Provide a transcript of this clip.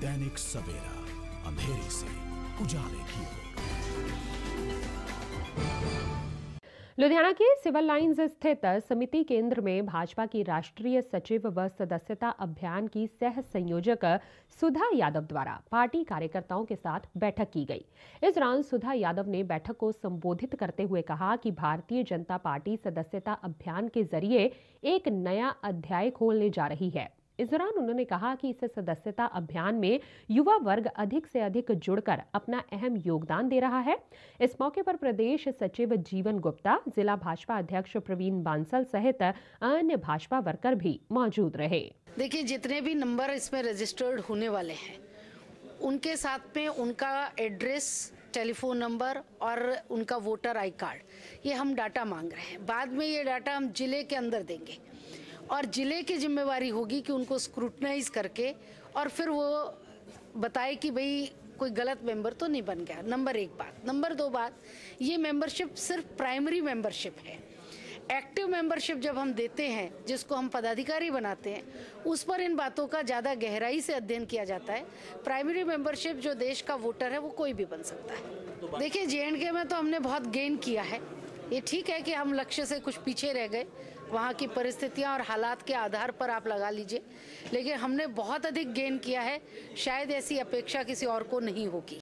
दैनिक सवेरा अंधेरे से उजाले की लुधियाना के सिविल लाइंस स्थित समिति केंद्र में भाजपा की राष्ट्रीय सचिव व सदस्यता अभियान की सह संयोजक सुधा यादव द्वारा पार्टी कार्यकर्ताओं के साथ बैठक की गई इस दौरान सुधा यादव ने बैठक को संबोधित करते हुए कहा कि भारतीय जनता पार्टी सदस्यता अभियान के जरिए एक नया अध्याय खोलने जा रही है इस दौरान उन्होंने कहा कि इस सदस्यता अभियान में युवा वर्ग अधिक से अधिक जुड़कर अपना अहम योगदान दे रहा है इस मौके पर प्रदेश सचिव जीवन गुप्ता जिला भाजपा अध्यक्ष प्रवीण बांसल सहित अन्य भाजपा वर्कर भी मौजूद रहे देखिए जितने भी नंबर इसमें रजिस्टर्ड होने वाले हैं उनके साथ में उनका एड्रेस टेलीफोन नंबर और उनका वोटर आई कार्ड ये हम डाटा मांग रहे हैं बाद में ये डाटा हम जिले के अंदर देंगे और ज़िले की जिम्मेवारी होगी कि उनको स्क्रूटनाइज करके और फिर वो बताए कि भाई कोई गलत मेंबर तो नहीं बन गया नंबर एक बात नंबर दो बात ये मेंबरशिप सिर्फ प्राइमरी मेंबरशिप है एक्टिव मेंबरशिप जब हम देते हैं जिसको हम पदाधिकारी बनाते हैं उस पर इन बातों का ज़्यादा गहराई से अध्ययन किया जाता है प्राइमरी मेंबरशिप जो देश का वोटर है वो कोई भी बन सकता है देखिए जे में तो हमने बहुत गेन किया है ये ठीक है कि हम लक्ष्य से कुछ पीछे रह गए वहाँ की परिस्थितियाँ और हालात के आधार पर आप लगा लीजिए लेकिन हमने बहुत अधिक गेन किया है शायद ऐसी अपेक्षा किसी और को नहीं होगी